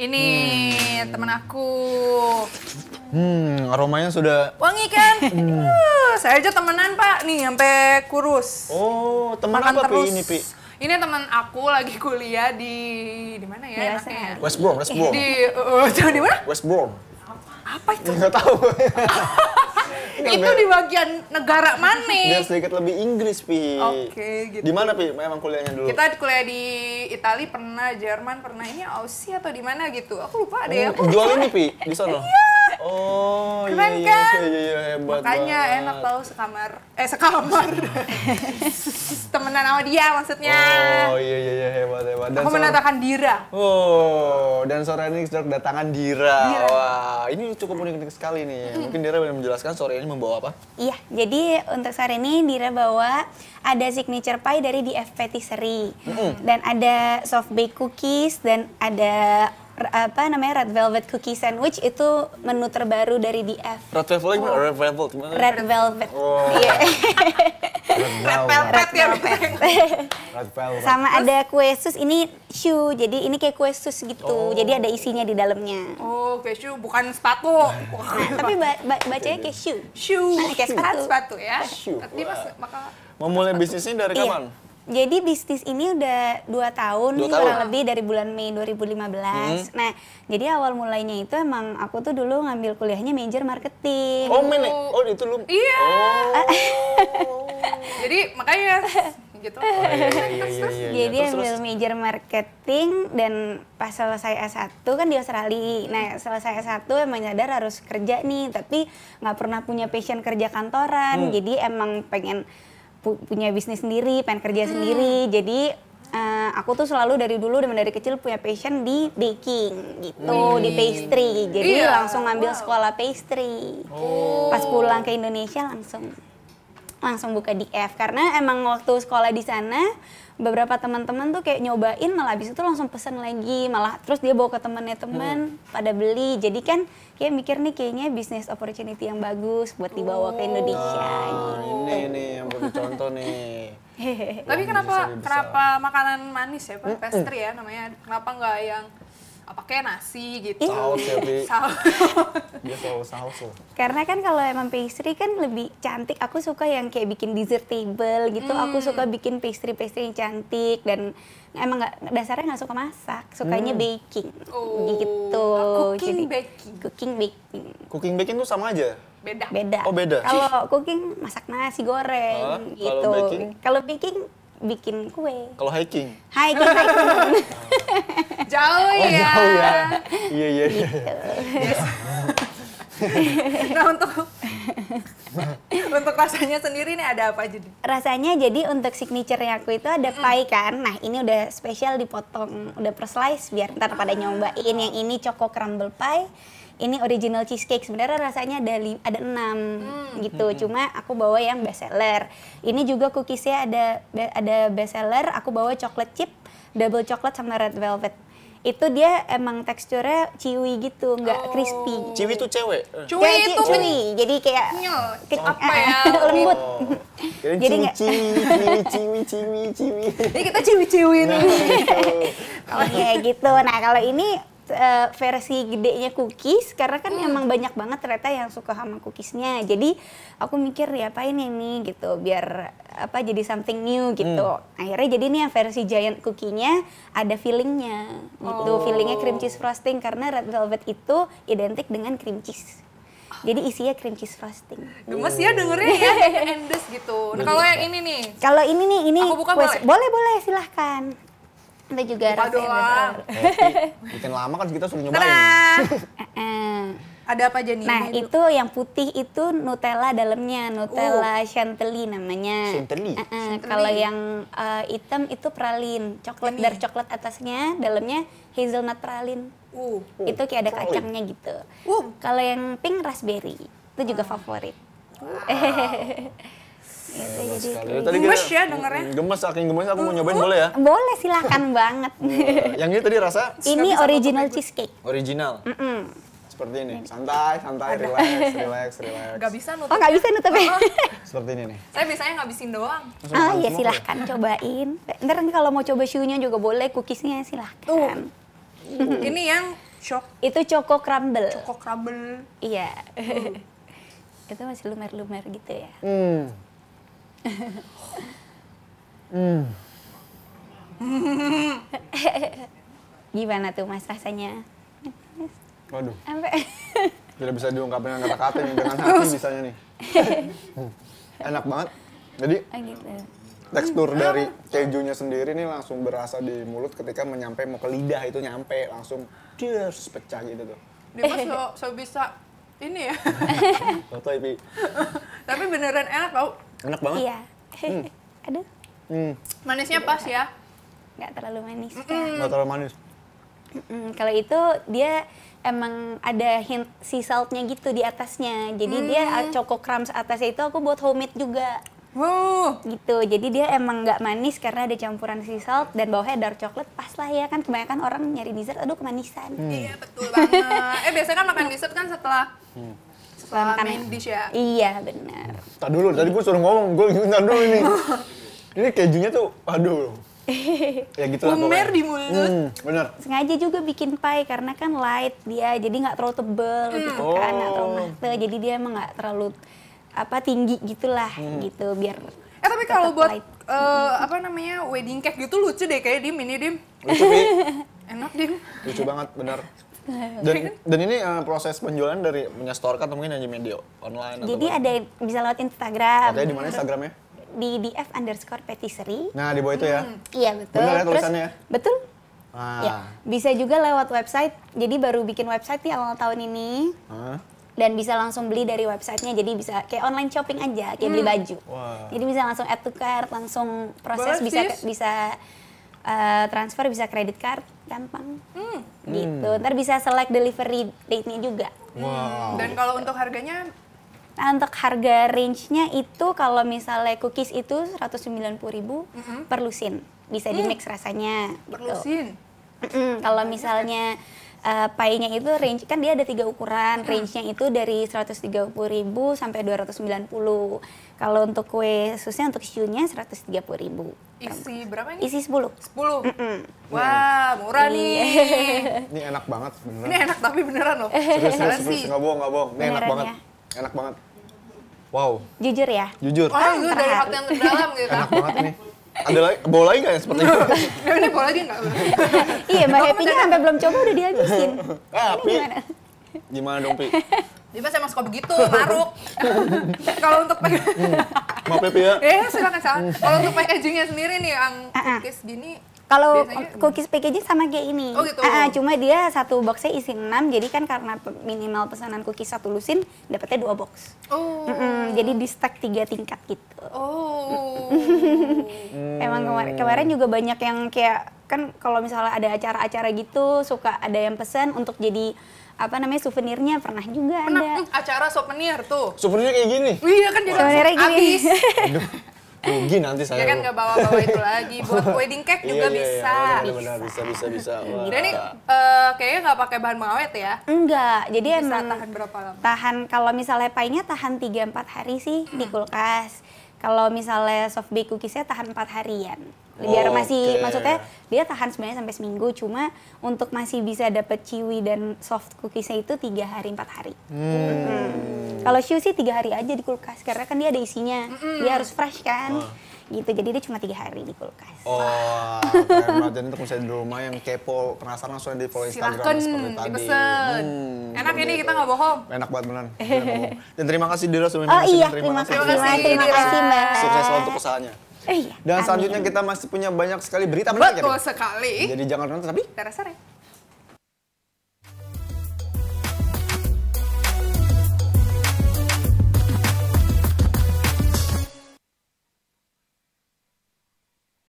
Ini hmm. temen aku. Hmm, aromanya sudah wangi kan? Uh, saya aja temenan Pak, nih sampai kurus. Oh, teman Makan apa terus. Pi ini Pi? Ini teman aku lagi kuliah di di mana ya? ya? West Brom, West Brom. Di uh, eh, eh, di mana? West Brom. Apa, itu? Enggak tahu. itu di bagian negara mana? Biar sedikit lebih Inggris, Pi. Oke, okay, gitu. Di mana, Pi? Memang kuliahnya dulu. Kita kuliah di Italia pernah, Jerman pernah. Ini Aussie atau di mana gitu. Aku lupa deh. Hmm, aku jual ini, Pi, di sono. Oh, iya, Keren iya, kan? Iya, iya, iya, hebat Makanya banget. enak tau sekamar. Eh, sekamar. Temenan sama dia maksudnya. Oh, iya, iya, iya hebat, hebat. Dan Aku menatakan Dira. Oh, dan sore ini sudah kedatangan Dira. Dira. Wah, ini cukup unik-unik sekali nih. Hmm. Mungkin Dira boleh menjelaskan sore ini membawa apa? Iya, jadi untuk sore ini Dira bawa ada signature pie dari DF Patisserie. Hmm. Dan ada soft bake cookies dan ada apa namanya Red Velvet Cookie Sandwich itu menu terbaru dari DF. Red Velvet gimana? Red Velvet gimana? Red Velvet. Oh. Iya. Red Velvet. Red ya? Velvet. Red Velvet. Sama ada kue sus ini shoe. Jadi ini kayak kue sus gitu. Oh. Jadi ada isinya di dalamnya. Oh, kue shoe bukan sepatu. Tapi ba ba bacanya kayak shoe. Shoe. kayak sepatu. sepatu ya. Shoe. Tapi mas bakal Memulai bisnisnya dari iya. kapan? Iya jadi bisnis ini udah dua tahun dua tahun. kurang lebih dari bulan Mei 2015. Hmm. Nah, jadi awal mulainya itu emang aku tuh dulu ngambil kuliahnya major marketing. Oh, men ya? oh itu lu. Iya. Oh. jadi makanya gitu. Oh, iya, iya, iya, jadi ambil major marketing dan pas selesai S1 kan di Australia. Nah selesai S1 emang nyadar harus kerja nih, tapi nggak pernah punya passion kerja kantoran. Hmm. Jadi emang pengen pu punya bisnis sendiri, pengen kerja hmm. sendiri. Jadi uh, aku tuh selalu dari dulu dan dari kecil punya passion di baking gitu, hmm. di pastry. Jadi yeah. langsung ngambil wow. sekolah pastry. Oh. Pas pulang ke Indonesia langsung langsung buka di F karena emang waktu sekolah di sana beberapa teman-teman tuh kayak nyobain malah habis itu langsung pesen lagi malah terus dia bawa ke temennya teman hmm. pada beli jadi kan kayak mikir nih kayaknya bisnis opportunity yang bagus buat dibawa ke oh. Indonesia Oh gitu. ini nih yang perlu contoh nih tapi kenapa kenapa makanan manis ya pak pastry ya namanya kenapa nggak yang pakai nasi gitu. Saus ya, Bi. saus. Dia selalu saus Karena kan kalau emang pastry kan lebih cantik. Aku suka yang kayak bikin dessert table gitu. Hmm. Aku suka bikin pastry-pastry yang cantik dan emang nggak dasarnya nggak suka masak, sukanya hmm. baking. Oh. Gitu. Oh, cooking Jadi, baking. Cooking baking. Cooking baking tuh sama aja. Beda. Beda. Oh, beda. Kalau cooking masak nasi goreng gitu. Kalau baking, kalau baking bikin kue. Kalau hiking? Hiking, hiking. Oh. Jauh oh, ya. Jauh ya. Iya iya. iya. Gitu. nah untuk untuk rasanya sendiri nih ada apa jadi? Rasanya jadi untuk signature aku itu ada pie kan. Nah ini udah spesial dipotong, udah per slice biar ntar pada ah. nyobain. Yang ini choco crumble pie, ini original cheesecake. Sebenarnya rasanya ada ada enam hmm. gitu. Cuma aku bawa yang best seller. Ini juga cookiesnya ada ada best seller. Aku bawa chocolate chip, double chocolate sama red velvet itu dia emang teksturnya ciwi gitu, nggak oh. crispy. Ciwi iya, itu cewek? Ciwi ya, itu ciwi, jadi kayak ke, apa eh, ya? lembut. Gitu. jadi nggak ciwi, ciwi, ciwi, ciwi, ciwi. Jadi kita ciwi-ciwi nih. oh gitu. Oke, gitu. Nah, kalau ini uh, versi gedenya cookies karena kan hmm. emang banyak banget ternyata yang suka sama cookiesnya jadi aku mikir ya apa ini nih gitu biar apa jadi something new gitu hmm. akhirnya jadi nih yang versi giant cookie-nya ada fillingnya gitu oh. feelingnya cream cheese frosting karena red velvet itu identik dengan cream cheese jadi isinya cream cheese frosting. Gemes ya dengernya ya, endes gitu. Nah kalau yang ini nih. Kalau ini nih, ini Aku buka, boleh? boleh boleh silahkan. Sampai juga Lupa rasanya doang. Bikin lama kan kita suruh nyobain. Ada apa aja Nah itu yang putih itu Nutella dalamnya, Nutella uh. Chantilly namanya. Chantilly? Uh -uh. Kalau yang uh, hitam itu pralin, coklat dari coklat atasnya, dalamnya hazelnut pralin. Uh. uh itu kayak ada kacangnya gitu. Uh. Kalau yang pink raspberry, itu juga uh. favorit. Wow. Gitu, jadi gitu. gemes ya dengernya. Gemes, saking gemes aku mau nyobain boleh ya? Boleh, silahkan banget. Yang ini tadi rasa? Ini original cheesecake. Original? Seperti ini, santai, santai, relax, relax, relax. Gak bisa nutup. Oh gak bisa nutup ya? Seperti ini nih. Saya biasanya ngabisin doang. Ah iya silahkan ya? cobain. Ntar kalau mau coba shoe-nya juga boleh, cookies-nya silahkan. ini yang shock. Itu Choco Crumble. Choco Crumble. Iya. itu masih lumer-lumer gitu ya. Hmm hmm. Gimana tuh mas rasanya? Waduh. Sampai. Tidak bisa diungkapin dengan kata-kata nih, dengan hati misalnya nih. Enak banget. Jadi oh gitu. tekstur hmm. dari oh. kejunya sendiri nih langsung berasa di mulut ketika menyampe mau ke lidah itu nyampe langsung dia pecah gitu tuh. Dia mas so, so bisa ini ya. Foto Ipi. Tapi beneran enak tau. Enak banget. Iya. Hmm. Aduh. Hmm. Manisnya pas ya? Gak terlalu manis. Mm -mm. Nggak terlalu manis. -mm. Kalau itu dia emang ada hint sea saltnya gitu di atasnya. Jadi mm. dia ah, choco crumbs atasnya itu aku buat homemade juga. Wow. Gitu. Jadi dia emang nggak manis karena ada campuran si salt dan bawahnya dark coklat. Pas lah ya kan kebanyakan orang nyari dessert aduh kemanisan. Hmm. Iya, betul banget. eh biasanya kan makan dessert kan setelah hmm. setelah makan main dish ya. Iya, benar. Tak dulu, tadi gue suruh ngomong, gue ingin dulu ini. ini kejunya tuh aduh. ya gitu lah Lumer di mulut. Hmm, bener. Sengaja juga bikin pie karena kan light dia jadi nggak terlalu tebel hmm. gitu kan, oh. terlalu tebal Jadi dia emang nggak terlalu apa tinggi gitulah hmm. gitu biar eh tapi kalau buat light. uh, apa namanya wedding cake gitu lucu deh kayak dim ini dim lucu enak dim lucu banget bener dan, dan ini uh, proses penjualan dari punya store kan atau mungkin hanya media online jadi atau ada apa? bisa lewat Instagram ada di mana Instagramnya di df underscore patisserie nah di bawah itu ya hmm. iya betul bener ya tulisannya Terus, ya? betul ah. ya bisa juga lewat website jadi baru bikin website di ya, awal tahun ini ah dan bisa langsung beli dari websitenya jadi bisa kayak online shopping aja kayak hmm. beli baju wow. jadi bisa langsung add to cart langsung proses Basis. bisa bisa uh, transfer bisa kredit card gampang hmm. gitu hmm. ntar bisa select delivery date nya juga wow. Hmm. dan kalau untuk harganya nah, untuk harga range-nya itu kalau misalnya cookies itu 190.000 mm-hmm. per lusin. Bisa di hmm. mix rasanya. Gitu. Per gitu. lusin. kalau misalnya uh, eh, pay-nya itu range kan dia ada tiga ukuran. Hmm. Range-nya itu dari 130.000 sampai 290. Kalau untuk kue susnya untuk shoe-nya 130.000. Isi berapa ini? Isi 10. 10. Mm -mm. Wah, murah iya. nih. ini enak banget beneran. Ini enak tapi beneran loh. Serius, serius, serius. Nggak bohong, nggak bohong. Ini enak banget. Ya? Enak banget. Wow. Jujur ya? Jujur. Oh, itu dari hati yang terdalam gitu. Kan. Enak banget ini Ada lagi, bawa lagi nggak yang seperti itu? Ini bawa lagi nggak? iya, Mbak Happy-nya sampai belum coba udah dihabisin. Ah, Pi. Gimana dong, Pi? Dimas emang suka begitu, maruk. Kalau untuk hmm. Maaf ya, ya. Eh, silakan salah. Kalau untuk packagingnya sendiri nih, yang ah, ah. cookies gini kalau cookies packaging sama kayak ini. Oh gitu. Uh, cuma dia satu boxnya isi enam. jadi kan karena minimal pesanan cookies satu lusin, dapatnya dua box. Oh. Mm -mm, jadi di stack tiga tingkat gitu. Oh. Emang kemarin kemarin juga banyak yang kayak kan kalau misalnya ada acara-acara gitu suka ada yang pesen untuk jadi apa namanya souvenirnya pernah juga pernah, ada. acara souvenir tuh. Souvenir kayak gini. Iya kan jadi Souvenirnya gini. Habis. Aduh. Rugi nanti saya. Ya kan nggak bawa-bawa itu lagi. Buat wedding cake juga iya, iya bisa. Iya, iya. Benar, bisa. bisa, bisa, bisa. Gitu. Dan ini uh, kayaknya nggak pakai bahan mawet ya? Enggak. Jadi bisa emang tahan berapa lama? Tahan kalau misalnya painya tahan 3 4 hari sih di hmm. kulkas. Kalau misalnya soft bake cookiesnya tahan 4 harian biar oh, masih okay. maksudnya dia tahan sebenarnya sampai seminggu cuma untuk masih bisa dapat ciwi dan soft cookiesnya itu tiga hari empat hari hmm. hmm. kalau shoe sih tiga hari aja di kulkas karena kan dia ada isinya Mm-mm. dia harus fresh kan oh gitu jadi dia cuma tiga hari di kulkas oh keren banget jadi untuk misalnya di rumah yang kepo penasaran langsung di follow Instagram Silahkan, seperti tadi Hmm, enak ini kita nggak bohong enak banget benar dan terima kasih Dira sudah oh, iya, terima, terima terima kasih, terima kasih mbak sukses untuk usahanya Eh, iya. Dan selanjutnya kita masih punya banyak sekali berita menarik. Betul sekali. Jadi jangan nonton tapi terseret.